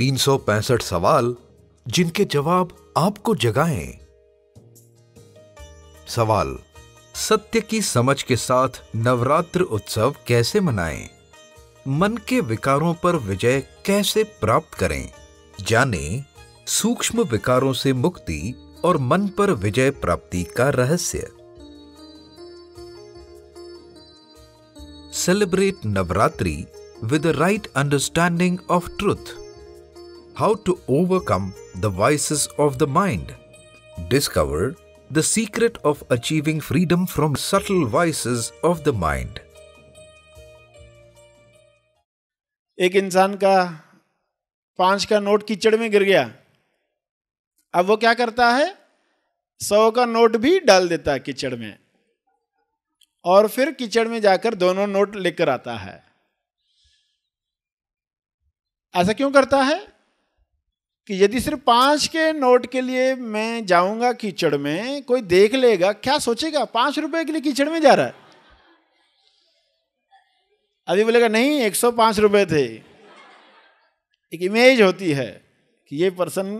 365 सवाल जिनके जवाब आपको जगाएं सवाल सत्य की समझ के साथ नवरात्र उत्सव कैसे मनाएं मन के विकारों पर विजय कैसे प्राप्त करें जाने सूक्ष्म विकारों से मुक्ति और मन पर विजय प्राप्ति का रहस्य celebrate Navratri with the right understanding of truth how to overcome the vices of the mind, discover the secret of achieving freedom from subtle vices of the mind. एक इंसान का पांच का नोट कीचड़ में गिर गया अब वो क्या करता है सौ का नोट भी डाल देता है कीचड़ में और फिर कीचड़ में जाकर दोनों नोट लेकर आता है ऐसा क्यों करता है कि यदि सिर्फ पांच के नोट के लिए मैं जाऊंगा कीचड़ में कोई देख लेगा क्या सोचेगा पांच रुपए के लिए कीचड़ में जा रहा है अभी बोलेगा नहीं एक सौ पांच रुपये थे एक इमेज होती है कि ये पर्सन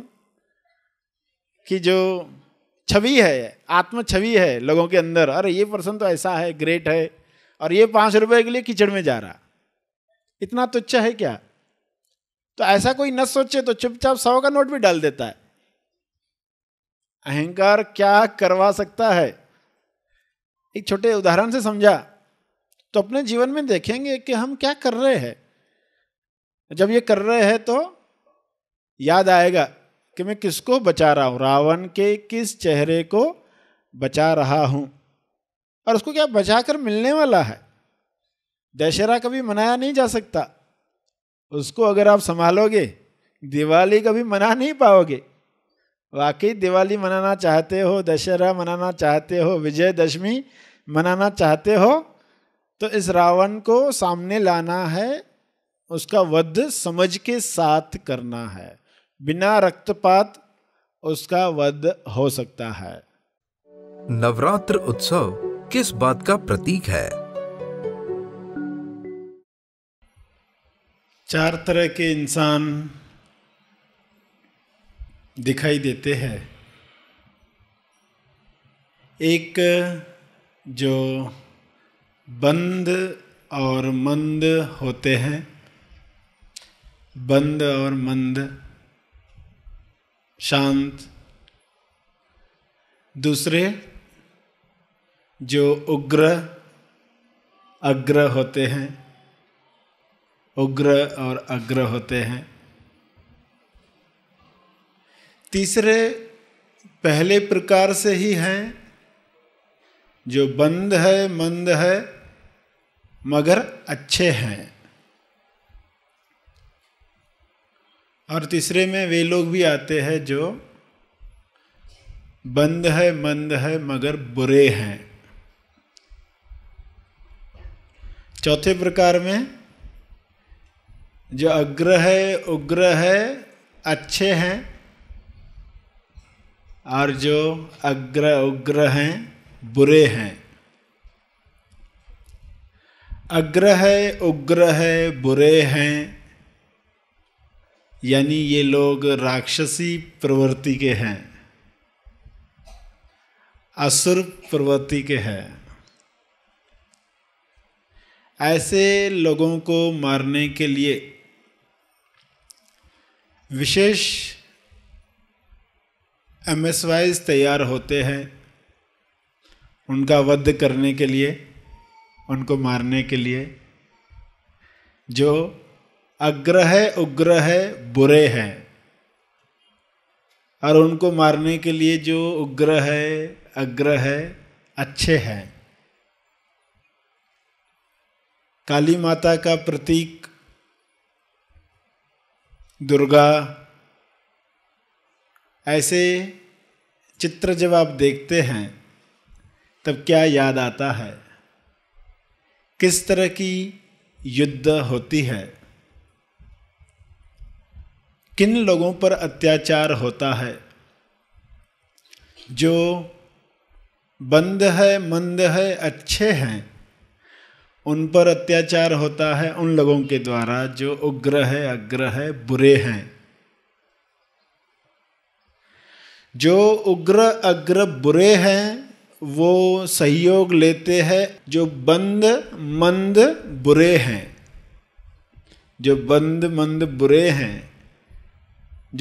की जो छवि है आत्म छवि है लोगों के अंदर अरे ये पर्सन तो ऐसा है ग्रेट है और ये पांच रुपए के लिए कीचड़ में जा रहा इतना तुच्छ है क्या तो ऐसा कोई न सोचे तो चुपचाप सौ का नोट भी डाल देता है अहंकार क्या करवा सकता है एक छोटे उदाहरण से समझा तो अपने जीवन में देखेंगे कि हम क्या कर रहे हैं जब ये कर रहे हैं तो याद आएगा कि मैं किसको बचा रहा हूं रावण के किस चेहरे को बचा रहा हूं और उसको क्या बचाकर मिलने वाला है दशहरा कभी मनाया नहीं जा सकता उसको अगर आप संभालोगे दिवाली कभी मना नहीं पाओगे वाकई दिवाली मनाना चाहते हो दशहरा मनाना चाहते हो विजयदशमी मनाना चाहते हो तो इस रावण को सामने लाना है उसका वध समझ के साथ करना है बिना रक्तपात उसका वध हो सकता है नवरात्र उत्सव किस बात का प्रतीक है चार तरह के इंसान दिखाई देते हैं एक जो बंद और मंद होते हैं बंद और मंद शांत दूसरे जो उग्र अग्र होते हैं उग्र और अग्र होते हैं तीसरे पहले प्रकार से ही हैं जो बंद है मंद है मगर अच्छे हैं और तीसरे में वे लोग भी आते हैं जो बंद है मंद है मगर बुरे हैं चौथे प्रकार में जो अग्र है उग्र है अच्छे हैं और जो अग्र उग्र हैं बुरे हैं अग्र है उग्र है बुरे हैं यानी ये लोग राक्षसी प्रवृत्ति के हैं असुर प्रवृत्ति के हैं ऐसे लोगों को मारने के लिए विशेष एम एस वाइज तैयार होते हैं उनका वध करने के लिए उनको मारने के लिए जो अग्रह उग्र है बुरे हैं और उनको मारने के लिए जो उग्र है अग्रह है अच्छे हैं काली माता का प्रतीक दुर्गा ऐसे चित्र जब आप देखते हैं तब क्या याद आता है किस तरह की युद्ध होती है किन लोगों पर अत्याचार होता है जो बंद है मंद है अच्छे हैं उन पर अत्याचार होता है उन लोगों के द्वारा जो उग्र है अग्र है बुरे हैं जो उग्र अग्र बुरे हैं वो सहयोग लेते हैं जो बंद मंद बुरे हैं जो बंद मंद बुरे हैं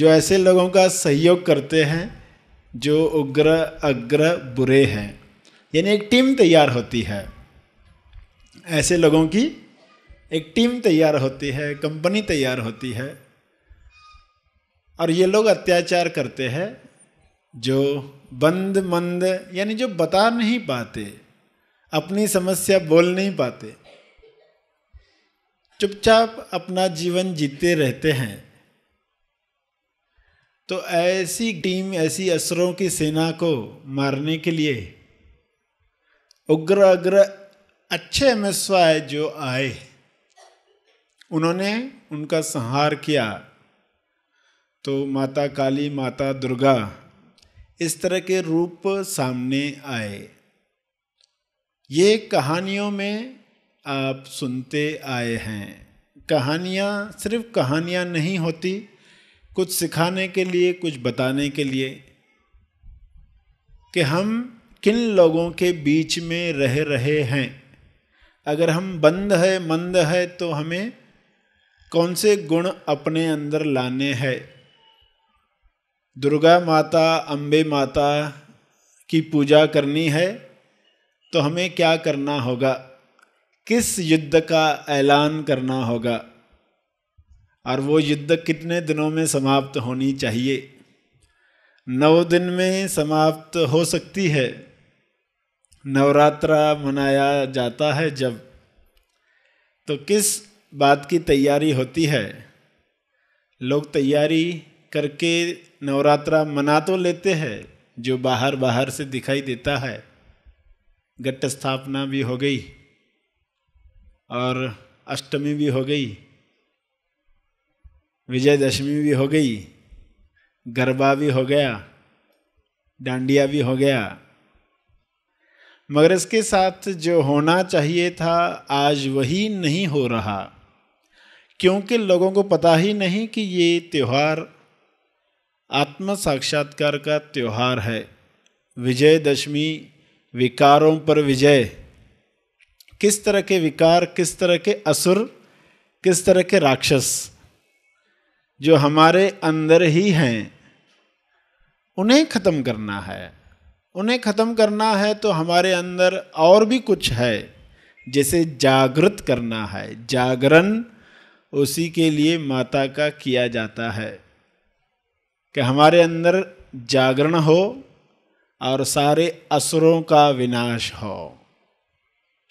जो ऐसे लोगों का सहयोग करते हैं जो उग्र अग्र बुरे हैं यानी एक टीम तैयार होती है ऐसे लोगों की एक टीम तैयार होती है कंपनी तैयार होती है और ये लोग अत्याचार करते हैं जो बंद मंद यानी जो बता नहीं पाते अपनी समस्या बोल नहीं पाते चुपचाप अपना जीवन जीते रहते हैं तो ऐसी टीम ऐसी असरों की सेना को मारने के लिए उग्र अग्र अच्छे मिसवाए जो आए उन्होंने उनका संहार किया तो माता काली माता दुर्गा इस तरह के रूप सामने आए ये कहानियों में आप सुनते आए हैं कहानियाँ सिर्फ कहानियाँ नहीं होती कुछ सिखाने के लिए कुछ बताने के लिए कि हम किन लोगों के बीच में रह रहे हैं अगर हम बंद है मंद है तो हमें कौन से गुण अपने अंदर लाने हैं दुर्गा माता अम्बे माता की पूजा करनी है तो हमें क्या करना होगा किस युद्ध का ऐलान करना होगा और वो युद्ध कितने दिनों में समाप्त होनी चाहिए नौ दिन में समाप्त हो सकती है नवरात्रा मनाया जाता है जब तो किस बात की तैयारी होती है लोग तैयारी करके नवरात्रा मना तो लेते हैं जो बाहर बाहर से दिखाई देता है घट स्थापना भी हो गई और अष्टमी भी हो गई विजयदशमी भी हो गई गरबा भी हो गया डांडिया भी हो गया मगर इसके साथ जो होना चाहिए था आज वही नहीं हो रहा क्योंकि लोगों को पता ही नहीं कि ये त्यौहार आत्म साक्षात्कार का त्यौहार है विजयदशमी विकारों पर विजय किस तरह के विकार किस तरह के असुर किस तरह के राक्षस जो हमारे अंदर ही हैं उन्हें ख़त्म करना है उन्हें ख़त्म करना है तो हमारे अंदर और भी कुछ है जैसे जागृत करना है जागरण उसी के लिए माता का किया जाता है कि हमारे अंदर जागरण हो और सारे असुरों का विनाश हो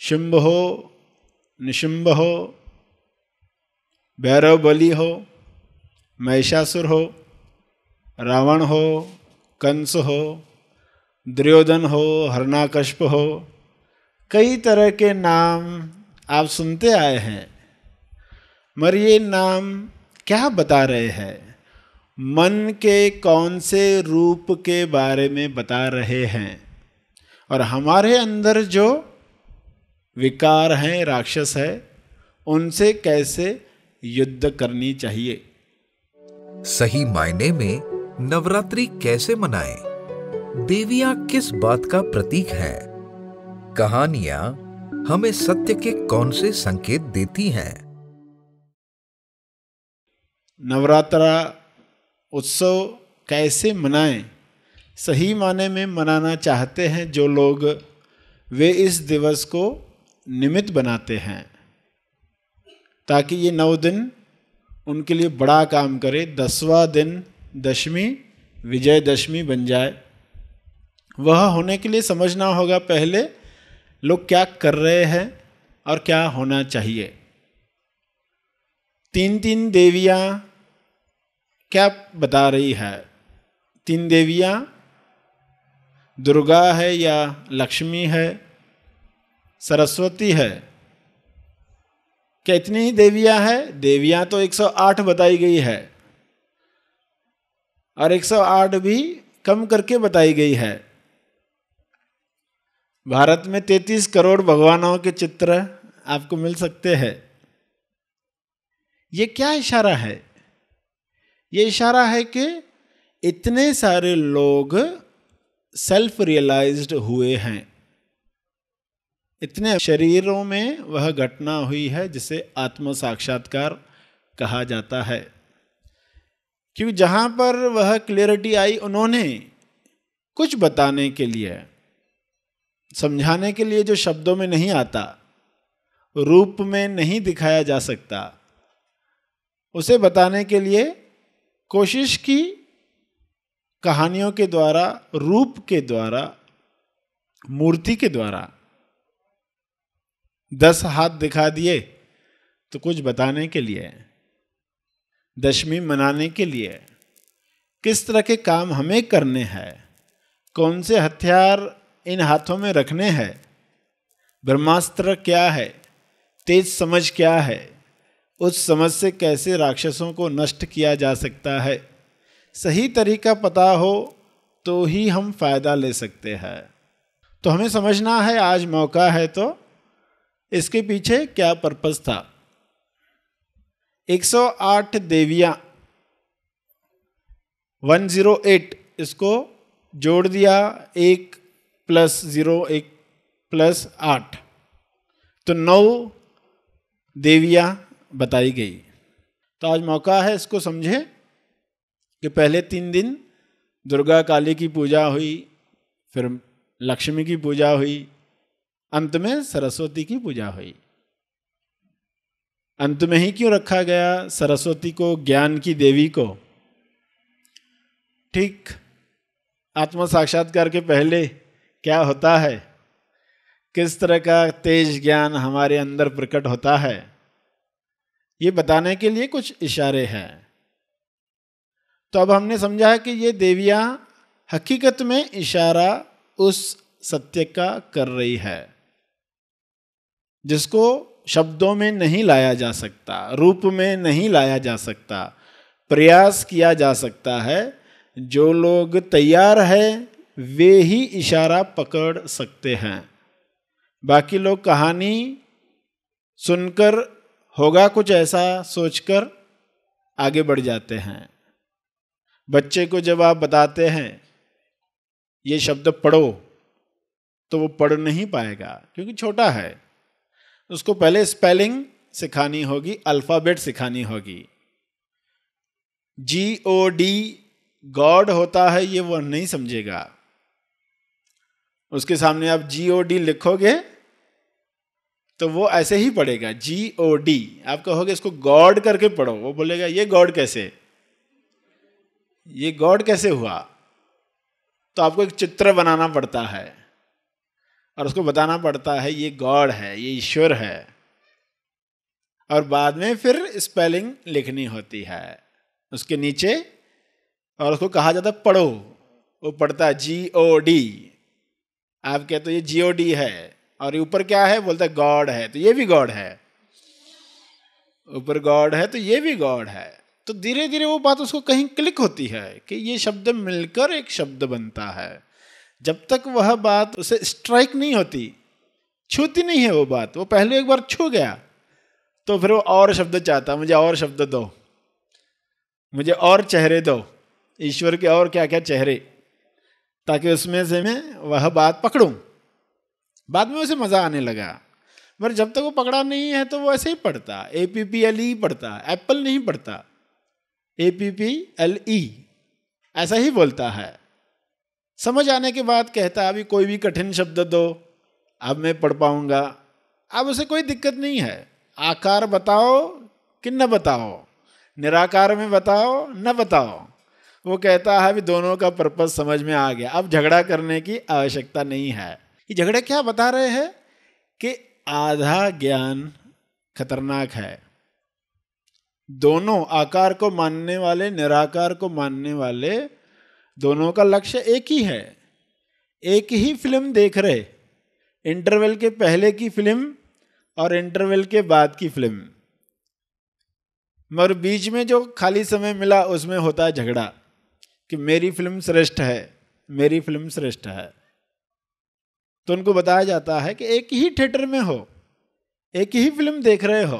शुंभ हो निशुंभ हो भैरव बलि हो महिषासुर हो रावण हो कंस हो दुर्योधन हो हरणाकश्यप हो कई तरह के नाम आप सुनते आए हैं मगर ये नाम क्या बता रहे हैं मन के कौन से रूप के बारे में बता रहे हैं और हमारे अंदर जो विकार हैं राक्षस है उनसे कैसे युद्ध करनी चाहिए सही मायने में नवरात्रि कैसे मनाएं? देविया किस बात का प्रतीक है कहानियां हमें सत्य के कौन से संकेत देती हैं नवरात्रा उत्सव कैसे मनाएं? सही माने में मनाना चाहते हैं जो लोग वे इस दिवस को निमित्त बनाते हैं ताकि ये नौ दिन उनके लिए बड़ा काम करे दसवा दिन दशमी विजयदशमी बन जाए वह होने के लिए समझना होगा पहले लोग क्या कर रहे हैं और क्या होना चाहिए तीन तीन देवियाँ क्या बता रही है तीन देवियाँ दुर्गा है या लक्ष्मी है सरस्वती है क्या इतनी ही देवियाँ है देवियाँ तो 108 बताई गई है और 108 भी कम करके बताई गई है भारत में तैतीस करोड़ भगवानों के चित्र आपको मिल सकते हैं ये क्या इशारा है ये इशारा है कि इतने सारे लोग सेल्फ रियलाइज्ड हुए हैं इतने शरीरों में वह घटना हुई है जिसे आत्म साक्षात्कार कहा जाता है क्योंकि जहां पर वह क्लियरिटी आई उन्होंने कुछ बताने के लिए समझाने के लिए जो शब्दों में नहीं आता रूप में नहीं दिखाया जा सकता उसे बताने के लिए कोशिश की कहानियों के द्वारा रूप के द्वारा मूर्ति के द्वारा दस हाथ दिखा दिए तो कुछ बताने के लिए दशमी मनाने के लिए किस तरह के काम हमें करने हैं कौन से हथियार इन हाथों में रखने हैं ब्रह्मास्त्र क्या है तेज समझ क्या है उस समझ से कैसे राक्षसों को नष्ट किया जा सकता है सही तरीका पता हो तो ही हम फ़ायदा ले सकते हैं तो हमें समझना है आज मौका है तो इसके पीछे क्या पर्पज़ था 108 देवियां 108 इसको जोड़ दिया एक प्लस ज़ीरो एक प्लस आठ तो नौ देवियाँ बताई गई तो आज मौका है इसको समझे कि पहले तीन दिन दुर्गा काली की पूजा हुई फिर लक्ष्मी की पूजा हुई अंत में सरस्वती की पूजा हुई अंत में ही क्यों रखा गया सरस्वती को ज्ञान की देवी को ठीक आत्मा साक्षात्कार के पहले क्या होता है किस तरह का तेज ज्ञान हमारे अंदर प्रकट होता है ये बताने के लिए कुछ इशारे हैं तो अब हमने समझा है कि ये देवियाँ हकीकत में इशारा उस सत्य का कर रही है जिसको शब्दों में नहीं लाया जा सकता रूप में नहीं लाया जा सकता प्रयास किया जा सकता है जो लोग तैयार है वे ही इशारा पकड़ सकते हैं बाकी लोग कहानी सुनकर होगा कुछ ऐसा सोचकर आगे बढ़ जाते हैं बच्चे को जब आप बताते हैं ये शब्द पढ़ो तो वो पढ़ नहीं पाएगा क्योंकि छोटा है उसको पहले स्पेलिंग सिखानी होगी अल्फ़ाबेट सिखानी होगी जी ओ डी गॉड होता है ये वो नहीं समझेगा उसके सामने आप जी ओ डी लिखोगे तो वो ऐसे ही पढ़ेगा जी ओ डी आप कहोगे इसको गॉड करके पढ़ो वो बोलेगा ये गॉड कैसे ये गॉड कैसे हुआ तो आपको एक चित्र बनाना पड़ता है और उसको बताना पड़ता है ये गॉड है ये ईश्वर है और बाद में फिर स्पेलिंग लिखनी होती है उसके नीचे और उसको कहा जाता है पढ़ो वो पढ़ता है जी ओ डी आप कहते तो ये जियो डी है और ये ऊपर क्या है बोलता है गॉड है तो ये भी गॉड है ऊपर गॉड है तो ये भी गॉड है तो धीरे धीरे वो बात उसको कहीं क्लिक होती है कि ये शब्द मिलकर एक शब्द बनता है जब तक वह बात उसे स्ट्राइक नहीं होती छूती नहीं है वो बात वो पहले एक बार छू गया तो फिर वो और शब्द चाहता मुझे और शब्द दो मुझे और चेहरे दो ईश्वर के और क्या क्या चेहरे ताकि उसमें से मैं वह बात पकड़ूँ बाद में उसे मज़ा आने लगा मगर जब तक वो पकड़ा नहीं है तो वो ऐसे ही पढ़ता A P P L E पढ़ता एप्पल नहीं पढ़ता A P P L E ऐसा ही बोलता है समझ आने के बाद कहता है अभी कोई भी कठिन शब्द दो अब मैं पढ़ पाऊँगा अब उसे कोई दिक्कत नहीं है आकार बताओ कि न बताओ निराकार में बताओ न बताओ वो कहता है भी दोनों का पर्पज समझ में आ गया अब झगड़ा करने की आवश्यकता नहीं है ये झगड़े क्या बता रहे हैं कि आधा ज्ञान खतरनाक है दोनों आकार को मानने वाले निराकार को मानने वाले दोनों का लक्ष्य एक ही है एक ही फिल्म देख रहे इंटरवल के पहले की फिल्म और इंटरवल के बाद की फिल्म मगर बीच में जो खाली समय मिला उसमें होता है झगड़ा कि मेरी फिल्म श्रेष्ठ है मेरी फिल्म श्रेष्ठ है तो उनको बताया जाता है कि एक ही थिएटर में हो एक ही फिल्म देख रहे हो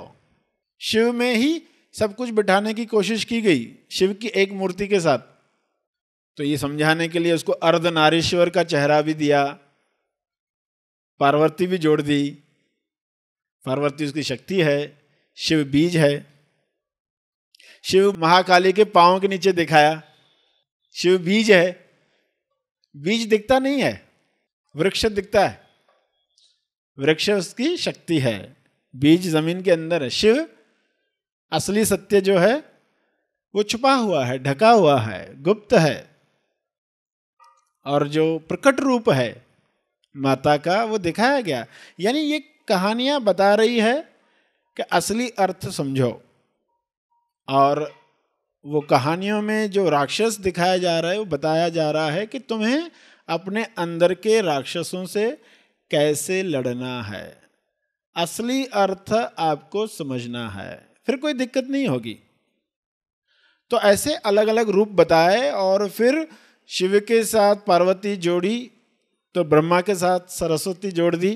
शिव में ही सब कुछ बिठाने की कोशिश की गई शिव की एक मूर्ति के साथ तो ये समझाने के लिए उसको अर्धनारीश्वर का चेहरा भी दिया पार्वती भी जोड़ दी पार्वती उसकी शक्ति है शिव बीज है शिव महाकाली के पाँव के नीचे दिखाया शिव बीज है बीज दिखता नहीं है वृक्ष दिखता है वृक्ष उसकी शक्ति है बीज जमीन के अंदर है शिव असली सत्य जो है वो छुपा हुआ है ढका हुआ है गुप्त है और जो प्रकट रूप है माता का वो दिखाया गया यानी ये कहानियां बता रही है कि असली अर्थ समझो और वो कहानियों में जो राक्षस दिखाया जा रहा है वो बताया जा रहा है कि तुम्हें अपने अंदर के राक्षसों से कैसे लड़ना है असली अर्थ आपको समझना है फिर कोई दिक्कत नहीं होगी तो ऐसे अलग अलग रूप बताए और फिर शिव के साथ पार्वती जोड़ी तो ब्रह्मा के साथ सरस्वती जोड़ दी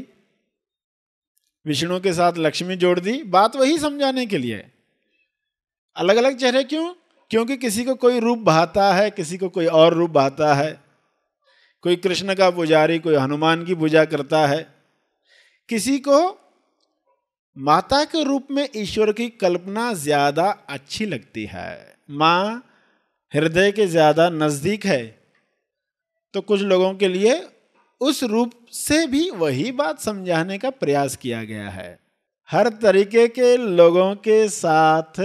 विष्णु के साथ लक्ष्मी जोड़ दी बात वही समझाने के लिए अलग अलग चेहरे क्यों क्योंकि किसी को कोई रूप बहाता है किसी को कोई और रूप बहाता है कोई कृष्ण का पुजारी कोई हनुमान की पूजा करता है किसी को माता के रूप में ईश्वर की कल्पना ज़्यादा अच्छी लगती है माँ हृदय के ज़्यादा नज़दीक है तो कुछ लोगों के लिए उस रूप से भी वही बात समझाने का प्रयास किया गया है हर तरीके के लोगों के साथ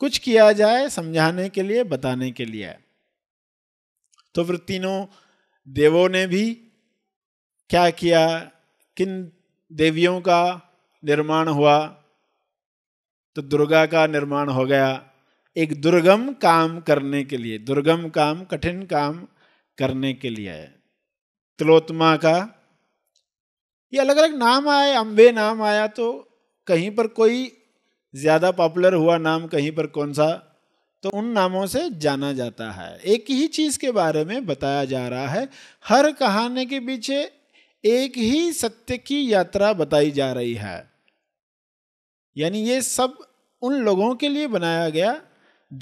कुछ किया जाए समझाने के लिए बताने के लिए तो फिर तीनों देवों ने भी क्या किया किन देवियों का निर्माण हुआ तो दुर्गा का निर्माण हो गया एक दुर्गम काम करने के लिए दुर्गम काम कठिन काम करने के लिए है तिलोत्मा का ये अलग अलग नाम आए अम्बे नाम आया तो कहीं पर कोई ज़्यादा पॉपुलर हुआ नाम कहीं पर कौन सा तो उन नामों से जाना जाता है एक ही चीज़ के बारे में बताया जा रहा है हर कहानी के पीछे एक ही सत्य की यात्रा बताई जा रही है यानी ये सब उन लोगों के लिए बनाया गया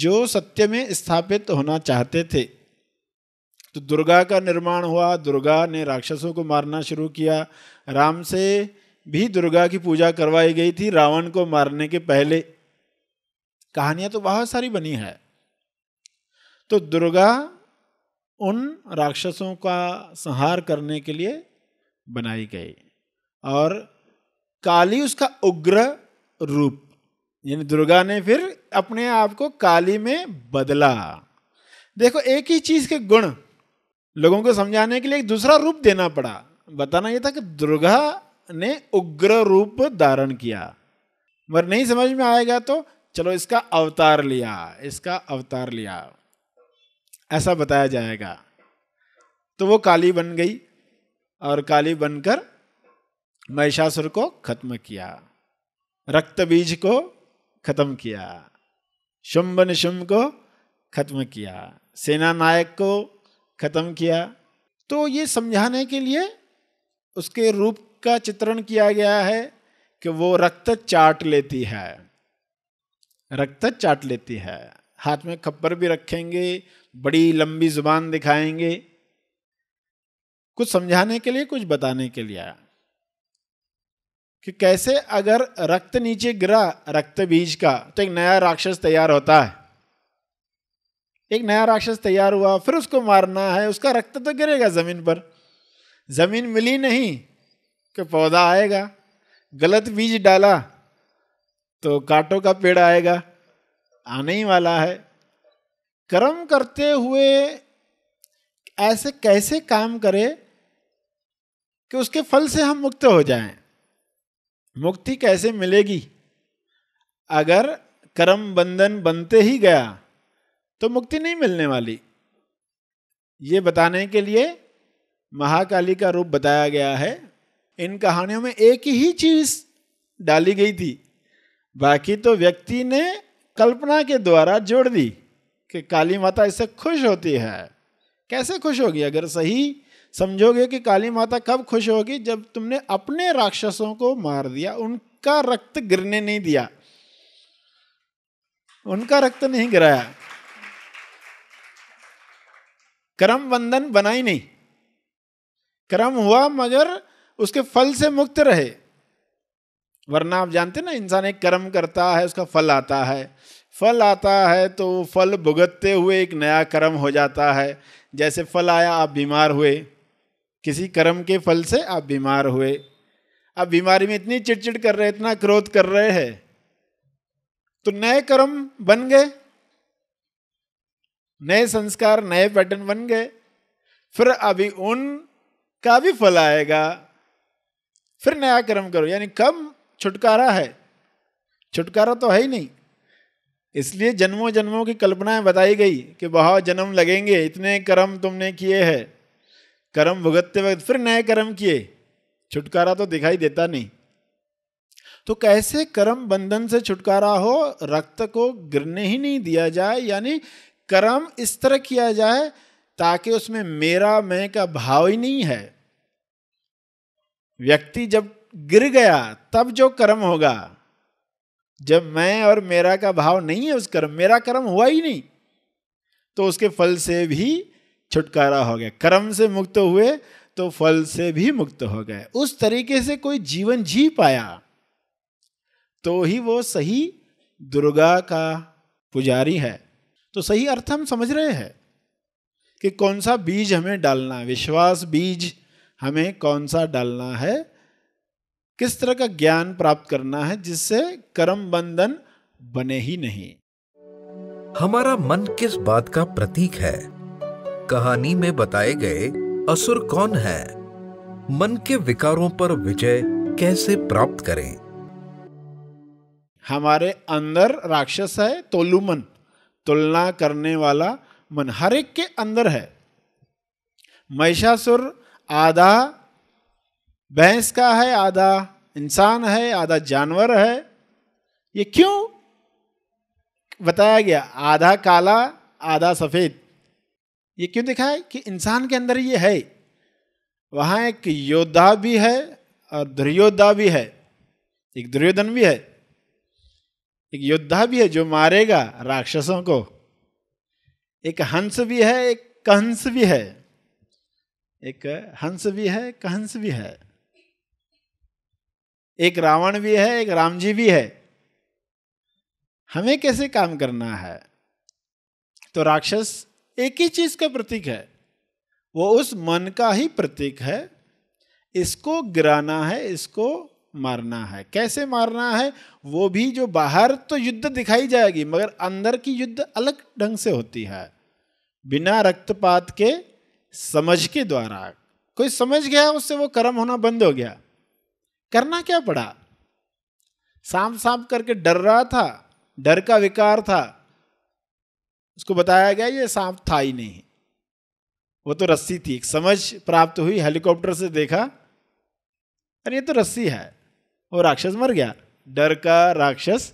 जो सत्य में स्थापित होना चाहते थे तो दुर्गा का निर्माण हुआ दुर्गा ने राक्षसों को मारना शुरू किया राम से भी दुर्गा की पूजा करवाई गई थी रावण को मारने के पहले कहानियां तो बहुत सारी बनी है तो दुर्गा उन राक्षसों का संहार करने के लिए बनाई गई और काली उसका उग्र रूप यानी दुर्गा ने फिर अपने आप को काली में बदला देखो एक ही चीज के गुण लोगों को समझाने के लिए एक दूसरा रूप देना पड़ा बताना यह था कि दुर्गा ने उग्र रूप धारण किया मगर नहीं समझ में आएगा तो चलो इसका अवतार लिया इसका अवतार लिया ऐसा बताया जाएगा तो वो काली बन गई और काली बनकर महिषासुर को खत्म किया रक्त बीज को खत्म किया शुंभ निशुंभ को खत्म किया सेना नायक को खत्म किया तो ये समझाने के लिए उसके रूप का चित्रण किया गया है कि वो रक्त चाट लेती है रक्त चाट लेती है हाथ में खप्पर भी रखेंगे बड़ी लंबी जुबान दिखाएंगे कुछ समझाने के लिए कुछ बताने के लिए कि कैसे अगर रक्त नीचे गिरा रक्त बीज का तो एक नया राक्षस तैयार होता है एक नया राक्षस तैयार हुआ फिर उसको मारना है उसका रक्त तो गिरेगा जमीन पर जमीन मिली नहीं कि पौधा आएगा गलत बीज डाला तो कांटों का पेड़ आएगा आने ही वाला है कर्म करते हुए ऐसे कैसे काम करे कि उसके फल से हम मुक्त हो जाएं मुक्ति कैसे मिलेगी अगर कर्म बंधन बनते ही गया तो मुक्ति नहीं मिलने वाली ये बताने के लिए महाकाली का रूप बताया गया है इन कहानियों में एक ही चीज डाली गई थी बाकी तो व्यक्ति ने कल्पना के द्वारा जोड़ दी कि काली माता इससे खुश होती है कैसे खुश होगी अगर सही समझोगे कि काली माता कब खुश होगी जब तुमने अपने राक्षसों को मार दिया उनका रक्त गिरने नहीं दिया उनका रक्त नहीं गिराया क्रम बंधन बना ही नहीं क्रम हुआ मगर उसके फल से मुक्त रहे वरना आप जानते ना इंसान एक कर्म करता है उसका फल आता है फल आता है तो फल भुगतते हुए एक नया कर्म हो जाता है जैसे फल आया आप बीमार हुए किसी कर्म के फल से आप बीमार हुए आप बीमारी में इतनी चिड़चिड़ कर रहे इतना क्रोध कर रहे हैं तो नए कर्म बन गए नए संस्कार नए पैटर्न बन गए फिर अभी उन का भी फल आएगा फिर नया कर्म करो यानी कम छुटकारा है छुटकारा तो है ही नहीं इसलिए जन्मों जन्मों की कल्पनाएं बताई गई कि बहुत जन्म लगेंगे इतने कर्म तुमने किए हैं कर्म भुगतते वक्त फिर नए कर्म किए छुटकारा तो दिखाई देता नहीं तो कैसे कर्म बंधन से छुटकारा हो रक्त को गिरने ही नहीं दिया जाए यानी कर्म इस तरह किया जाए ताकि उसमें मेरा मैं का भाव ही नहीं है व्यक्ति जब गिर गया तब जो कर्म होगा जब मैं और मेरा का भाव नहीं है उस कर्म मेरा कर्म हुआ ही नहीं तो उसके फल से भी छुटकारा हो गया कर्म से मुक्त हुए तो फल से भी मुक्त हो गए उस तरीके से कोई जीवन जी पाया तो ही वो सही दुर्गा का पुजारी है तो सही अर्थ हम समझ रहे हैं कि कौन सा बीज हमें डालना विश्वास बीज हमें कौन सा डालना है किस तरह का ज्ञान प्राप्त करना है जिससे कर्म बंधन बने ही नहीं हमारा मन किस बात का प्रतीक है कहानी में बताए गए असुर कौन है मन के विकारों पर विजय कैसे प्राप्त करें हमारे अंदर राक्षस है तोलू मन तुलना करने वाला मन हर एक के अंदर है महिषासुर आधा भैंस का है आधा इंसान है आधा जानवर है ये क्यों बताया गया आधा काला आधा सफ़ेद ये क्यों दिखा है कि इंसान के अंदर ये है वहाँ एक योद्धा भी है और दुर्योद्धा भी है एक दुर्योधन भी है एक योद्धा भी है जो मारेगा राक्षसों को एक हंस भी है एक कंस भी है एक हंस भी है एक हंस भी है एक रावण भी है एक राम जी भी है हमें कैसे काम करना है तो राक्षस एक ही चीज का प्रतीक है वो उस मन का ही प्रतीक है इसको गिराना है इसको मारना है कैसे मारना है वो भी जो बाहर तो युद्ध दिखाई जाएगी मगर अंदर की युद्ध अलग ढंग से होती है बिना रक्तपात के समझ के द्वारा कोई समझ गया उससे वो कर्म होना बंद हो गया करना क्या पड़ा सांप सांप करके डर रहा था डर का विकार था उसको बताया गया ये सांप था ही नहीं वो तो रस्सी थी समझ प्राप्त हुई हेलीकॉप्टर से देखा अरे ये तो रस्सी है वो राक्षस मर गया डर का राक्षस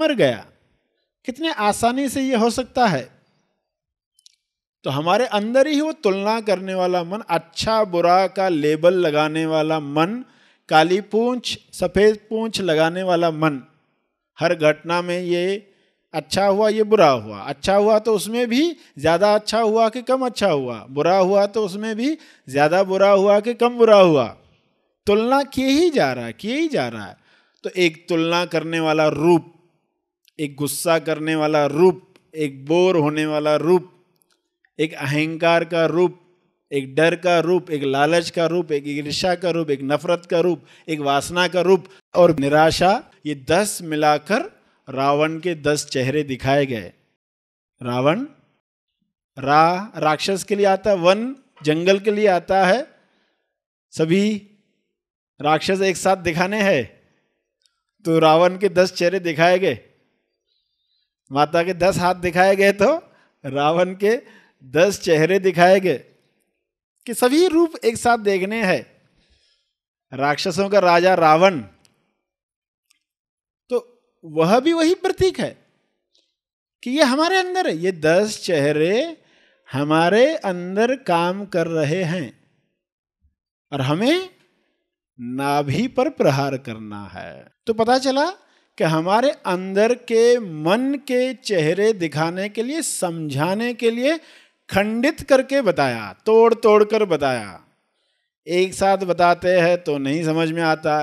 मर गया कितने आसानी से ये हो सकता है तो हमारे अंदर ही वो तुलना करने वाला मन अच्छा बुरा का लेबल लगाने वाला मन काली पूंछ सफ़ेद पूंछ लगाने वाला मन हर घटना में ये अच्छा हुआ ये बुरा हुआ अच्छा हुआ तो उसमें भी ज़्यादा अच्छा हुआ कि कम अच्छा हुआ बुरा हुआ तो उसमें भी ज़्यादा बुरा हुआ कि कम बुरा हुआ तुलना किए ही जा रहा है किए ही जा रहा है तो एक तुलना करने वाला रूप एक गुस्सा करने वाला रूप एक बोर होने वाला रूप एक अहंकार का रूप एक डर का रूप एक लालच का रूप एक ईर्षा का रूप एक नफरत का रूप एक वासना का रूप और निराशा ये दस मिलाकर रावण के दस चेहरे दिखाए गए रावण रा राक्षस के लिए आता वन जंगल के लिए आता है सभी राक्षस एक साथ दिखाने हैं तो रावण के दस चेहरे दिखाए गए माता के दस हाथ दिखाए गए तो रावण के दस चेहरे दिखाए गए कि सभी रूप एक साथ देखने हैं राक्षसों का राजा रावण तो वह भी वही प्रतीक है कि ये हमारे अंदर है ये दस चेहरे हमारे अंदर काम कर रहे हैं और हमें नाभि पर प्रहार करना है तो पता चला कि हमारे अंदर के मन के चेहरे दिखाने के लिए समझाने के लिए खंडित करके बताया तोड़ तोड़ कर बताया एक साथ बताते हैं तो नहीं समझ में आता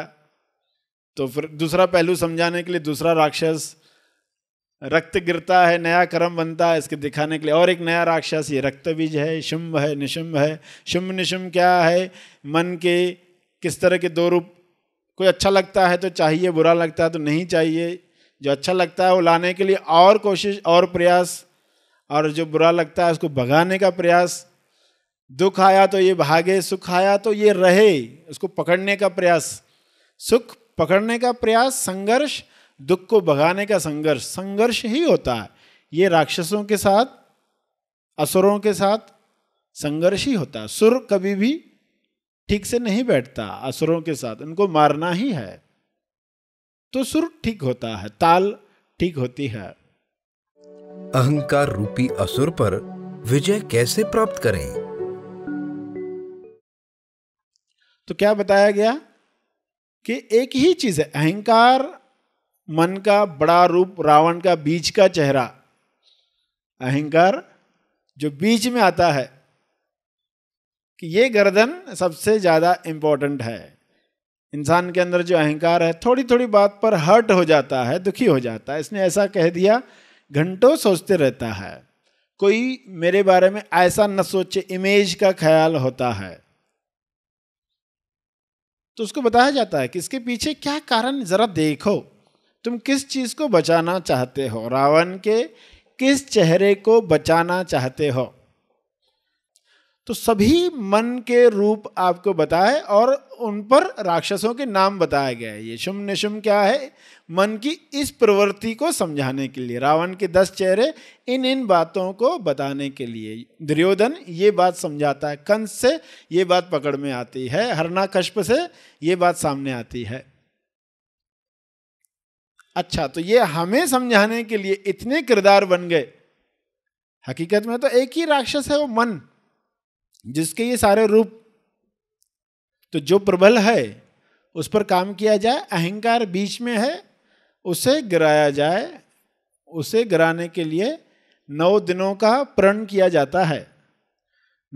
तो फिर दूसरा पहलू समझाने के लिए दूसरा राक्षस रक्त गिरता है नया कर्म बनता है इसके दिखाने के लिए और एक नया राक्षस ये रक्त बीज है शुंभ है निशुंभ है शुंभ निशुंभ क्या है मन के किस तरह के दो रूप कोई अच्छा लगता है तो चाहिए बुरा लगता है तो नहीं चाहिए जो अच्छा लगता है वो लाने के लिए और कोशिश और प्रयास और जो बुरा लगता है उसको भगाने का प्रयास दुख आया तो ये भागे सुख आया तो ये रहे उसको पकड़ने का प्रयास सुख पकड़ने का प्रयास संघर्ष दुख को भगाने का संघर्ष संघर्ष ही होता है ये राक्षसों के साथ असुरों के साथ संघर्ष ही होता है सुर कभी भी ठीक से नहीं बैठता असुरों के साथ उनको मारना ही है तो सुर ठीक होता है ताल ठीक होती है अहंकार रूपी असुर पर विजय कैसे प्राप्त करें तो क्या बताया गया कि एक ही चीज है अहंकार मन का बड़ा रूप रावण का बीज का चेहरा अहंकार जो बीच में आता है कि ये गर्दन सबसे ज़्यादा इंपॉर्टेंट है इंसान के अंदर जो अहंकार है थोड़ी थोड़ी बात पर हर्ट हो जाता है दुखी हो जाता है इसने ऐसा कह दिया घंटों सोचते रहता है कोई मेरे बारे में ऐसा न सोचे इमेज का ख्याल होता है तो उसको बताया जाता है कि इसके पीछे क्या कारण जरा देखो तुम किस चीज़ को बचाना चाहते हो रावण के किस चेहरे को बचाना चाहते हो तो सभी मन के रूप आपको बताए और उन पर राक्षसों के नाम बताया गया है ये शुम निशुम क्या है मन की इस प्रवृत्ति को समझाने के लिए रावण के दस चेहरे इन इन बातों को बताने के लिए दुर्योधन ये बात समझाता है कंस से ये बात पकड़ में आती है हरना कश्प से ये बात सामने आती है अच्छा तो ये हमें समझाने के लिए इतने किरदार बन गए हकीकत में तो एक ही राक्षस है वो मन जिसके ये सारे रूप तो जो प्रबल है उस पर काम किया जाए अहंकार बीच में है उसे गिराया जाए उसे गिराने के लिए नौ दिनों का प्रण किया जाता है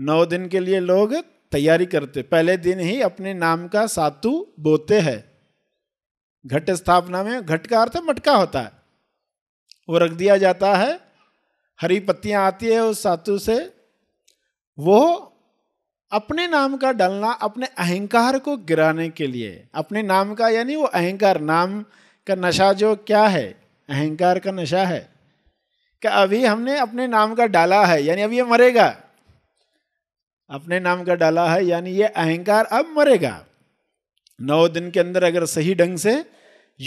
नौ दिन के लिए लोग तैयारी करते पहले दिन ही अपने नाम का सातु बोते हैं घट स्थापना में घट का अर्थ मटका होता है वो रख दिया जाता है हरी पत्तियाँ आती है उस सातु से वो अपने नाम का डालना अपने अहंकार को गिराने के लिए अपने नाम का यानी वो अहंकार नाम का नशा जो क्या है अहंकार का नशा है कि अभी हमने अपने नाम का डाला है यानी अब ये मरेगा अपने नाम का डाला है यानी ये अहंकार अब मरेगा नौ दिन के अंदर अगर सही ढंग से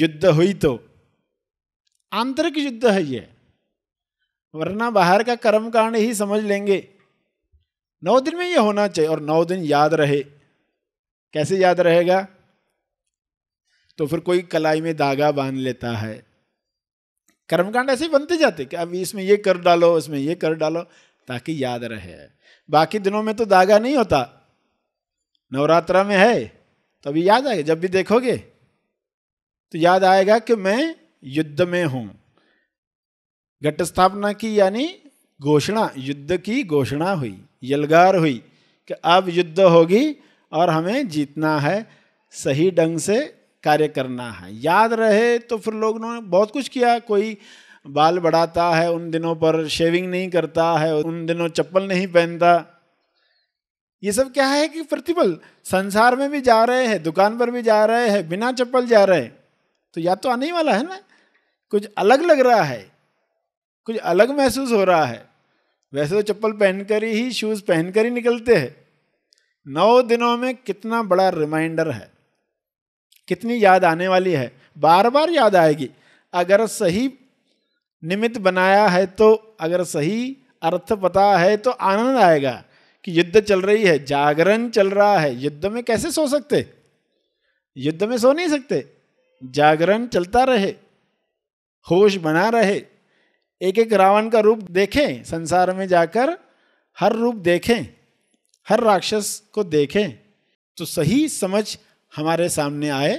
युद्ध हुई तो आंतरिक युद्ध है ये वरना बाहर का कर्म कांड ही समझ लेंगे नौ दिन में ये होना चाहिए और नौ दिन याद रहे कैसे याद रहेगा तो फिर कोई कलाई में धागा बांध लेता है कर्मकांड ऐसे बनते जाते कि अब इसमें ये कर डालो इसमें ये कर डालो ताकि याद रहे बाकी दिनों में तो धागा नहीं होता नवरात्रा में है तो अभी याद आएगा जब भी देखोगे तो याद आएगा कि मैं युद्ध में हूं घट स्थापना की यानी घोषणा युद्ध की घोषणा हुई यलगार हुई कि अब युद्ध होगी और हमें जीतना है सही ढंग से कार्य करना है याद रहे तो फिर लोगों ने बहुत कुछ किया कोई बाल बढ़ाता है उन दिनों पर शेविंग नहीं करता है उन दिनों चप्पल नहीं पहनता ये सब क्या है कि प्रतिबल संसार में भी जा रहे हैं दुकान पर भी जा रहे हैं बिना चप्पल जा रहे हैं तो याद तो आने ही वाला है ना कुछ अलग लग रहा है कुछ अलग महसूस हो रहा है वैसे तो चप्पल पहनकर ही शूज़ पहनकर ही निकलते हैं नौ दिनों में कितना बड़ा रिमाइंडर है कितनी याद आने वाली है बार बार याद आएगी अगर सही निमित्त बनाया है तो अगर सही अर्थ पता है तो आनंद आएगा कि युद्ध चल रही है जागरण चल रहा है युद्ध में कैसे सो सकते युद्ध में सो नहीं सकते जागरण चलता रहे होश बना रहे एक एक रावण का रूप देखें संसार में जाकर हर रूप देखें हर राक्षस को देखें तो सही समझ हमारे सामने आए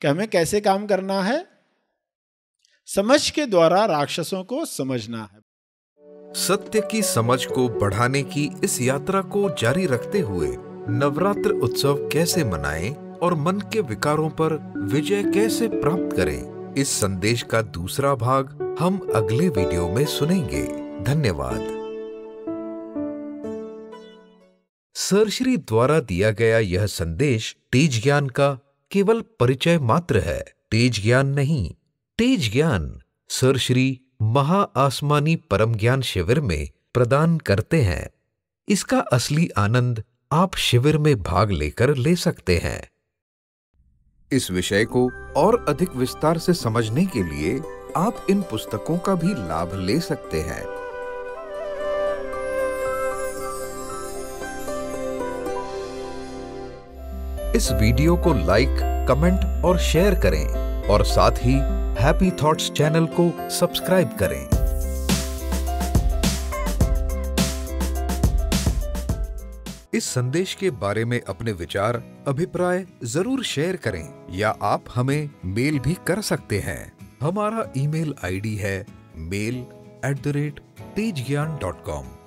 कि हमें कैसे काम करना है समझ के द्वारा राक्षसों को समझना है सत्य की समझ को बढ़ाने की इस यात्रा को जारी रखते हुए नवरात्र उत्सव कैसे मनाएं और मन के विकारों पर विजय कैसे प्राप्त करें इस संदेश का दूसरा भाग हम अगले वीडियो में सुनेंगे धन्यवाद सरश्री द्वारा दिया गया यह संदेश तेज ज्ञान का केवल परिचय मात्र है तेज ज्ञान नहीं तेज ज्ञान सर श्री महा आसमानी परम ज्ञान शिविर में प्रदान करते हैं इसका असली आनंद आप शिविर में भाग लेकर ले सकते हैं इस विषय को और अधिक विस्तार से समझने के लिए आप इन पुस्तकों का भी लाभ ले सकते हैं इस वीडियो को लाइक कमेंट और शेयर करें और साथ ही हैप्पी थॉट्स चैनल को सब्सक्राइब करें इस संदेश के बारे में अपने विचार अभिप्राय जरूर शेयर करें या आप हमें मेल भी कर सकते हैं हमारा ईमेल आईडी है mail at the rate Tejgyan dot com